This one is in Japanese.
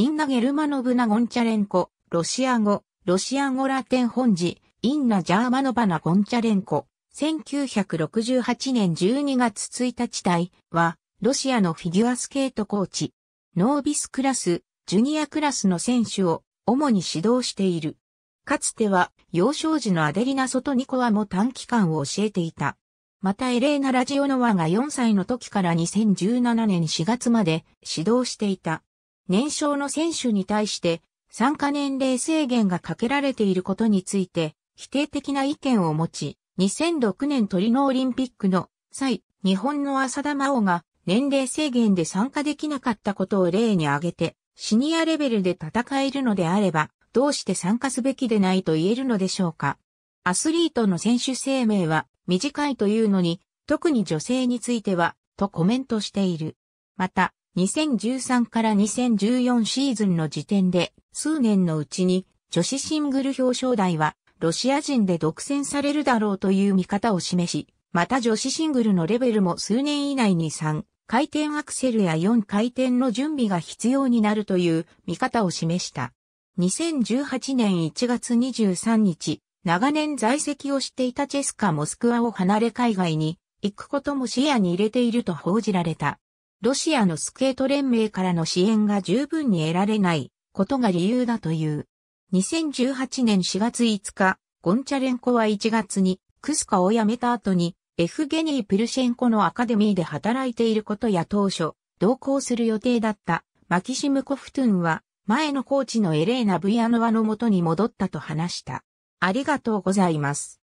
インナ・ゲルマノブナ・ゴンチャレンコ、ロシア語、ロシア語ラテン本字、インナ・ジャーマノバナ・ゴンチャレンコ、1968年12月1日体は、ロシアのフィギュアスケートコーチ、ノービスクラス、ジュニアクラスの選手を主に指導している。かつては、幼少時のアデリナ・ソトニコワも短期間を教えていた。またエレーナ・ラジオノワが4歳の時から2017年4月まで指導していた。年少の選手に対して参加年齢制限がかけられていることについて否定的な意見を持ち、2006年トリノオリンピックの際、日本の浅田真央が年齢制限で参加できなかったことを例に挙げて、シニアレベルで戦えるのであれば、どうして参加すべきでないと言えるのでしょうか。アスリートの選手生命は短いというのに、特に女性については、とコメントしている。また、2013から2014シーズンの時点で数年のうちに女子シングル表彰台はロシア人で独占されるだろうという見方を示し、また女子シングルのレベルも数年以内に3回転アクセルや4回転の準備が必要になるという見方を示した。2018年1月23日、長年在籍をしていたチェスカ・モスクワを離れ海外に行くことも視野に入れていると報じられた。ロシアのスケート連盟からの支援が十分に得られないことが理由だという。2018年4月5日、ゴンチャレンコは1月にクスカを辞めた後にエフゲニー・プルシェンコのアカデミーで働いていることや当初、同行する予定だったマキシム・コフトゥンは前のコーチのエレーナ・ブヤノワの元に戻ったと話した。ありがとうございます。